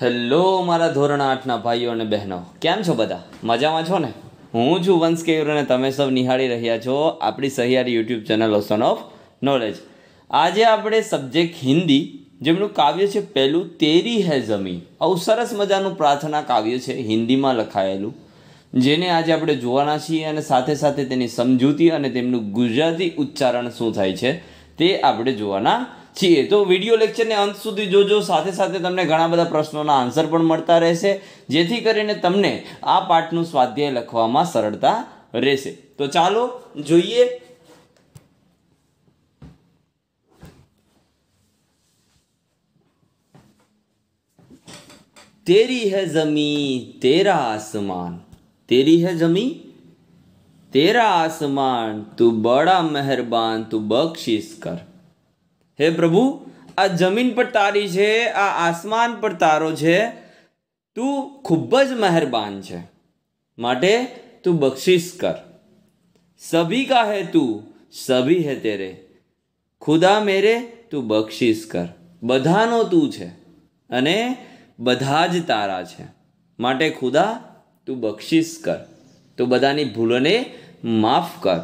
hello મારા ધોરણ આઠના ભાઈઓ અને બહેનો કેમ છો બધા મજામાં છો ને હું છું વંશ કેયુર અને તમે સૌ નિહાળી રહ્યા છો આપણી સહિયારી YouTube channel ocean of knowledge આજે આપણે સબ્જેક્ટ હિન્દી જેમનું કાવ્ય છે પહેલું તેરી હે જમી આવું સરસ મજાનું પ્રાર્થના કાવ્ય છે હિન્દીમાં લખાયેલું જેને આજે આપણે જોવાના છીએ અને સાથે સાથે તેની સમજૂતી અને તેમનું ગુજરાતી ઉચ્ચારણ શું થાય છે તે આપણે જોવાના છીએ તો વિડીયો લેક્ચરને અંત સુધી જોજો સાથે સાથે તમને ઘણા બધા પ્રશ્નોના આન્સર પણ મળતા રહેશે જેથી કરીને તમને આ પાઠનું સ્વાધ્યાય લખવામાં સરળતા રહેશે તો ચાલો જોઈએ તેરી હે જમી તેરા આસમાન તેરી હે જમી તેરા આસમાન તું બડા મહેરબાન તું બક્ષિસ કર હે પ્રભુ આ જમીન પર તારી છે આ આસમાન પર તારો છે તું ખૂબ જ મહેરબાન છે માટે તું બક્ષિસ કર સભી કા હે તું સભી હે તેરે ખુદા મેરે તું બક્ષિસ કર બધાનો તું છે અને બધા જ તારા છે માટે ખુદા તું બક્ષિસ કર તું બધાની ભૂલોને માફ કર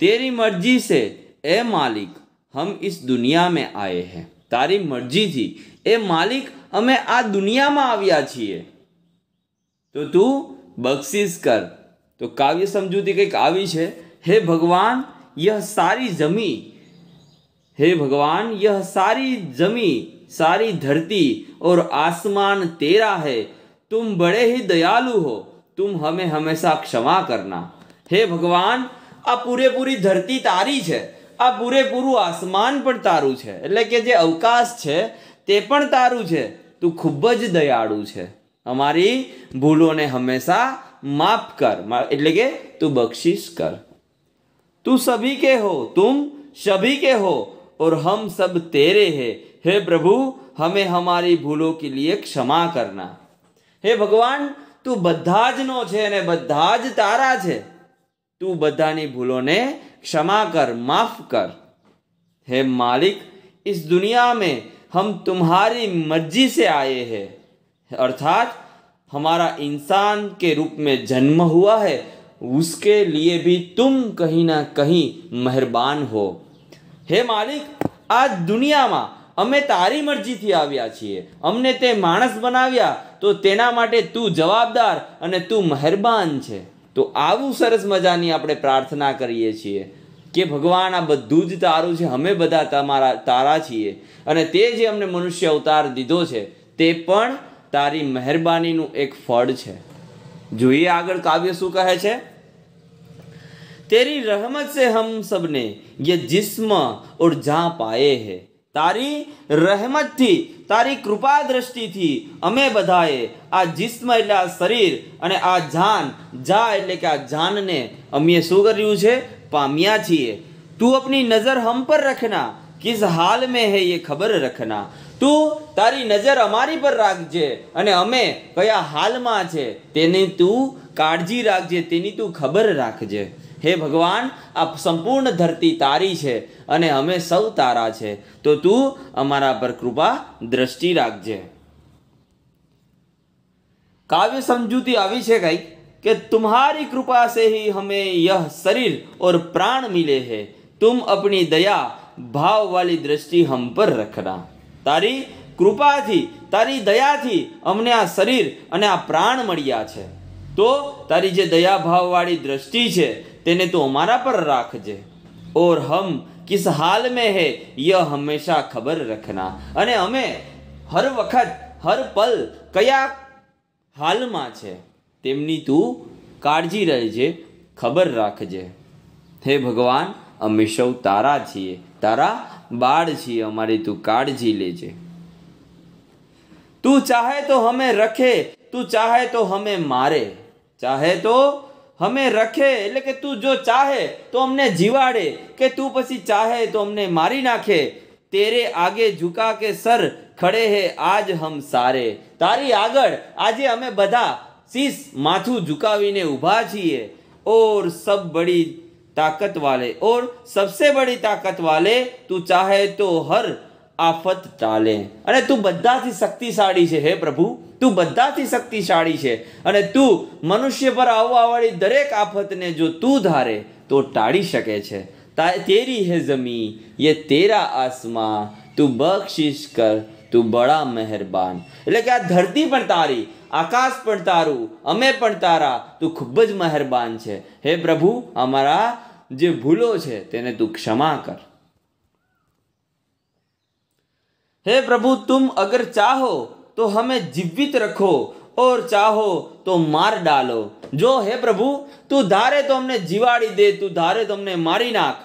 તેરી મરજી છે એ માલિક હમ ઇસ દુનિયા મેં આયે હે તારી મરજીથી એ માલિક અમે આ દુનિયામાં આવ્યા છીએ તો તું બક્ષિસ કર તો કાવ્ય સમજૂતી કંઈક આવી છે હે ભગવાન યહ સારી જમી હે ભગવાન યહ સારી જમી સારી ધરતી ઓર આસમાન તેરા है तुम बड़े ही દયાલુ હો तुम હમે हमेशा ક્ષમા કરના હે ભગવાન આ પૂરેપૂરી ધરતી તારી છે આ પૂરેપૂરું આસમાન પણ તારું છે એટલે કે જે અવકાશ છે તે પણ તારું છે તું ખૂબ જ દયાળુ છે અમારી ભૂલોને હંમેશા માફ કર એટલે કે તું બક્ષિશ કર તું સભી કે હો તું સભી કે હો ઓર હમ સબ તેરે है હે પ્રભુ હમે હમારી ભૂલો કે लिए ક્ષમા કરના હે ભગવાન તું બધા જ નો છે અને બધા જ તારા છે તું બધાની ભૂલોને क्षमा कर माफ़ कर हे मालिक इस दुनिया में हम तुम्हारी मर्जी से आए हैं अर्थात हमारा इंसान के रूप में जन्म हुआ है उसके लिए भी तुम कहीं ना कहीं मेहरबान हो हे હે માલિક આ દુનિયામાં અમે તારી મરજીથી આવ્યા છીએ અમને તે માણસ બનાવ્યા તો તેના માટે तू जवाबदार अने तू मेहरबान है તો આવું સરસ મજાની આપણે પ્રાર્થના કરીએ છીએ કે ભગવાન આ બધું જ તારું છે અમે બધા તમારા તારા છીએ અને તે જે અમને મનુષ્ય અવતાર દીધો છે તે પણ તારી મહેરબાનીનું એક ફળ છે જોઈએ આગળ કાવ્ય શું કહે છે તેરી રહમત સે હમ સબને યે જિસ્મ ઓર જા પાયે હે તારી રહેમતથી તારી કૃપા દ્રષ્ટિથી અમે બધાએ આ જિસ્મ એટલે આ શરીર અને આ જાન જા એટલે કે આ જાનને અમે શું કર્યું છે પામ્યા છીએ તું અપની નજર હમ પર રખના કિસ હાલ મેં હે એ ખબર રખના તું તારી નજર અમારી પર રાખજે અને અમે કયા હાલમાં છે તેની તું કાળજી રાખજે તેની તું ખબર રાખજે હે ભગવાન આ સંપૂર્ણ ધરતી તારી છે અને અમે સૌ તારા છે તો તું અમારા પર કૃપા દ્રષ્ટિ રાખજે કાવ્ય સમજૂતી આવી છે કંઈક કે તુમ્હારી કૃપા સે હી હમે યહ શરીર ઓર પ્રાણ મિલે હે તુમ અપની દયા ભાવ વાલી દ્રષ્ટિ હમ પર રખના તારી કૃપાથી તારી દયાથી અમને આ શરીર અને આ પ્રાણ મળ્યા છે તો તારી જે દયા દયાભાવવાળી દ્રષ્ટિ છે તેને तो हमारा पर राख जे और हम किस हाल में है यह ખબર રખના અને અમે હર વખત હર પલ કયા હાલમાં છે તેમની તું કાળજી રહેજે ખબર રાખજે હે ભગવાન અમે સૌ તારા છીએ તારા બાળ છીએ અમારી તું કાળજી લેજે તું ચાહે તો હમે રખે તું ચાહે તો હમે મારે ચાહે તો હમે રખે એટલે કે તું જો ચાહે તો અમને જીવાડે કે તું પછી ચાહે તો અમને મારી નાખે તેરે આગે ઝુકા કે સર ખડે હે આજ હમ સારે તારી આગળ આજે અમે બધા શીશ માથું ઝુકાવીને ઊભા છીએ ઓર સબ બડી ताकत वाले और सबसे बड़ी ताकत वाले તું ચાહે તો હર આફત ટાલે અને તું બધાથી શક્તિશાળી છે હે પ્રભુ તું બધાથી શક્તિશાળી છે અને તું મનુષ્ય પર આવવાવાળી દરેક આફતને જો તું ધારે તો ટાળી શકે છે તેરી હે જમી યે તેરા આસમા તું બક્ષિશ કર તું બડા મહેરબાન એટલે કે આ ધરતી પણ તારી આકાશ પણ તારું અમે પણ તારા તું ખૂબ જ મહેરબાન છે હે પ્રભુ અમારા જે ભૂલો છે તેને તું ક્ષમા કર હે પ્રભુ તુમ અગર ચાહો तो हमें जीवित रखो और चाहो तो मार डालो જો હે પ્રભુ તું ધારે તો અમને જીવાડી દે તું ધારે તો અમને મારી નાખ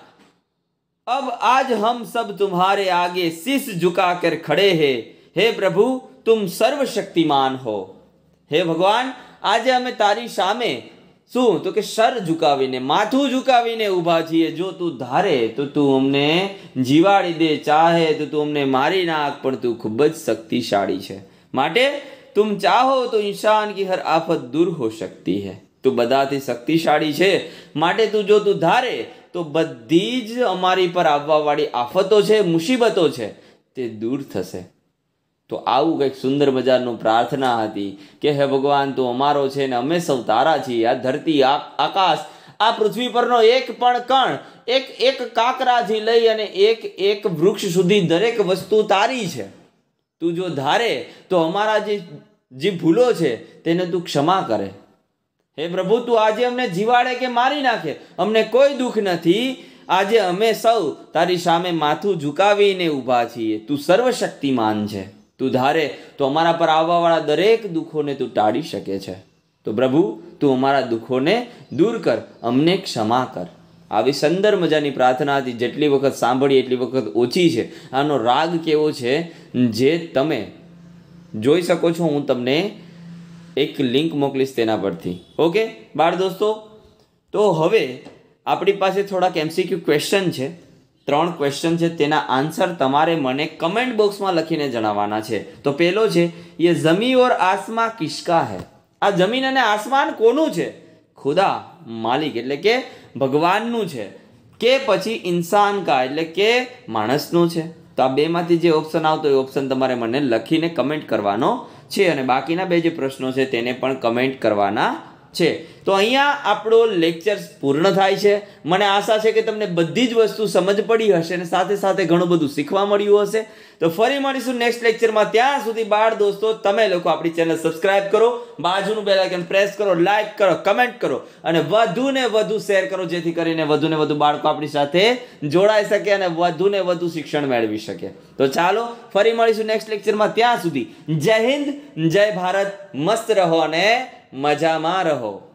अब आज हम सब तुम्हारे आगे शीश झुकाकर खड़े हैं હે પ્રભુ તું સર્વશક્તિમાન હો હે ભગવાન આજે અમે તારી સામે શું તો કે સર ઝુકાવીને માથું ઝુકાવીને ઊભા છીએ જો તું ધારે તો તું અમને જીવાડી દે ચાહે તો તું અમને મારી નાખ પણ તું ખૂબ જ શક્તિશાળી છે માટે તુમ ચાહો તો ઇન્સાન કી હર આફત દૂર હો શકતી હૈ તું બધાથી શક્તિશાળી છે માટે તું જો તું ધારે તો બધી જ અમારી પર આવવાવાળી આફતો છે મુસીબતો છે તે દૂર થશે તો આવું કંઈક સુંદર મજાનું પ્રાર્થના હતી કે હે ભગવાન તું અમારો છે ને અમે સૌ તારા છીએ આ ધરતી આ આકાશ આ પૃથ્વી પરનો એક પણ કણ એક એક કાકરાથી લઈ અને એક એક વૃક્ષ સુધી દરેક વસ્તુ તારી છે તું જો ધારે તો અમારા જે જે ભૂલો છે તેને તું ક્ષમા કરે હે પ્રભુ તું આજે અમને જીવાડે કે મારી નાખે અમને કોઈ દુઃખ નથી આજે અમે સૌ તારી સામે માથું ઝુકાવીને ઊભા છીએ તું સર્વશક્તિમાન છે તું ધારે તો અમારા પર આવવાવાળા દરેક દુઃખોને તું ટાળી શકે છે તો પ્રભુ તું અમારા દુઃખોને દૂર કર અમને ક્ષમા કર આવી સંદર મજાની પ્રાર્થના હતી જેટલી વખત સાંભળી એટલી વખત ઓછી છે આનો રાગ કેવો છે જે તમે જોઈ શકો છો હું તમને એક લિંક મોકલીશ તેના પરથી ઓકે બાળ દોસ્તો તો હવે આપણી પાસે થોડાક એમસીક્યુ ક્વેશ્ચન છે ત્રણ ક્વેશ્ચન છે તેના આન્સર તમારે મને કમેન્ટ બોક્સમાં લખીને જણાવવાના છે તો પહેલો છે એ જમી ઓર આસમા કિસ્કા હૈ આ જમીન અને આસમાન કોનું છે ખુદા માલિક એટલે કે ભગવાનનું છે કે પછી ઇન્સાન કા એટલે કે માણસનું છે તો આ બેમાંથી જે ઓપ્શન આવતો એ ઓપ્શન તમારે મને લખીને કમેન્ટ કરવાનો છે અને બાકીના બે જે પ્રશ્નો છે તેને પણ કમેન્ટ કરવાના છે તો અહીંયા આપણો લેક્ચર પૂર્ણ થાય છે મને આશા છે કે તમને બધી જ વસ્તુ સમજ પડી હશે અને સાથે સાથે ઘણું બધું શીખવા મળ્યું હશે તો ફરી મળીશું નેક્સ્ટ લેક્ચરમાં ત્યાં સુધી બાળ દોસ્તો તમે લોકો આપણી ચેનલ સબસ્ક્રાઇબ કરો બાજુનું બેલ આઇકન પ્રેસ કરો લાઇક કરો કમેન્ટ કરો અને વધુ ને વધુ શેર કરો જેથી કરીને વધુ ને વધુ બાળકો આપણી સાથે જોડાઈ શકે અને વધુ ને વધુ શિક્ષણ મેળવી શકે તો ચાલો ફરી મળીશું નેક્સ્ટ લેક્ચરમાં ત્યાં સુધી જય હિન્દ જય ભારત મસ્ત રહો અને મજામાં રહો